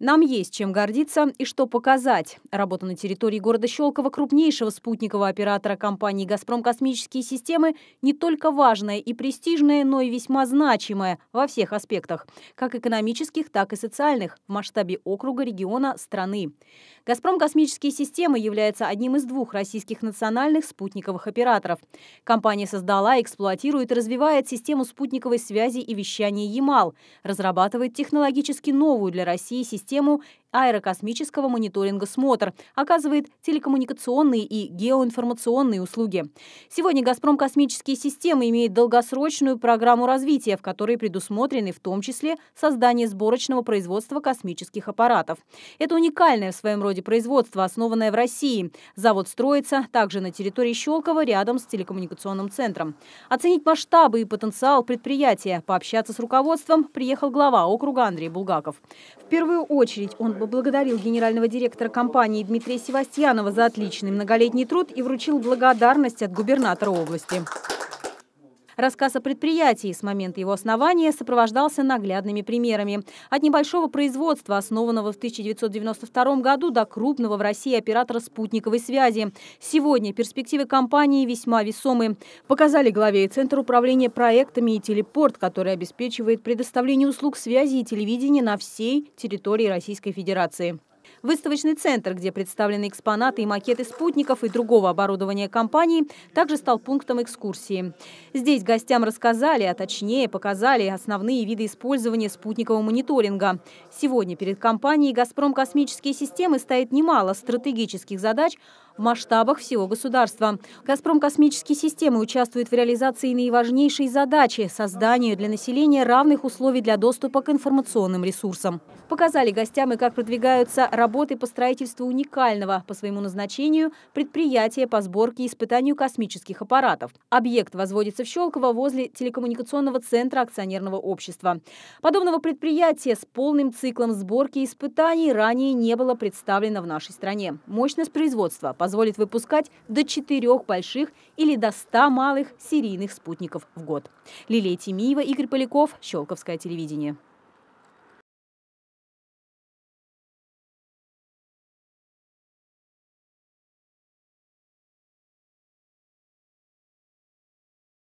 Нам есть чем гордиться и что показать. Работа на территории города Щелково крупнейшего спутникового оператора компании «Газпром Космические системы» не только важная и престижная, но и весьма значимая во всех аспектах, как экономических, так и социальных, в масштабе округа, региона, страны. «Газпром Космические системы» является одним из двух российских национальных спутниковых операторов. Компания создала, эксплуатирует и развивает систему спутниковой связи и вещания «Ямал», разрабатывает технологически новую для России систему систему аэрокосмического мониторинга «Смотр», оказывает телекоммуникационные и геоинформационные услуги. Сегодня «Газпром Космические системы» имеет долгосрочную программу развития, в которой предусмотрены в том числе создание сборочного производства космических аппаратов. Это уникальное в своем роде производство, основанное в России. Завод строится также на территории Щелково, рядом с телекоммуникационным центром. Оценить масштабы и потенциал предприятия, пообщаться с руководством приехал глава округа Андрей Булгаков. В первую очередь он поблагодарил генерального директора компании Дмитрия Севастьянова за отличный многолетний труд и вручил благодарность от губернатора области. Рассказ о предприятии с момента его основания сопровождался наглядными примерами. От небольшого производства, основанного в 1992 году, до крупного в России оператора спутниковой связи. Сегодня перспективы компании весьма весомы. Показали главе и Центр управления проектами и телепорт, который обеспечивает предоставление услуг связи и телевидения на всей территории Российской Федерации. Выставочный центр, где представлены экспонаты и макеты спутников и другого оборудования компании, также стал пунктом экскурсии. Здесь гостям рассказали, а точнее показали основные виды использования спутникового мониторинга. Сегодня перед компанией «Газпром Космические системы» стоит немало стратегических задач, в масштабах всего государства. «Газпром космические системы» участвует в реализации наиважнейшей задачи – созданию для населения равных условий для доступа к информационным ресурсам. Показали гостям и как продвигаются работы по строительству уникального по своему назначению предприятия по сборке и испытанию космических аппаратов. Объект возводится в Щелково возле телекоммуникационного центра акционерного общества. Подобного предприятия с полным циклом сборки и испытаний ранее не было представлено в нашей стране. Мощность производства позволяет позволит выпускать до четырех больших или до ста малых серийных спутников в год. Лилия Тимиева, Игорь Поляков, Щелковское телевидение.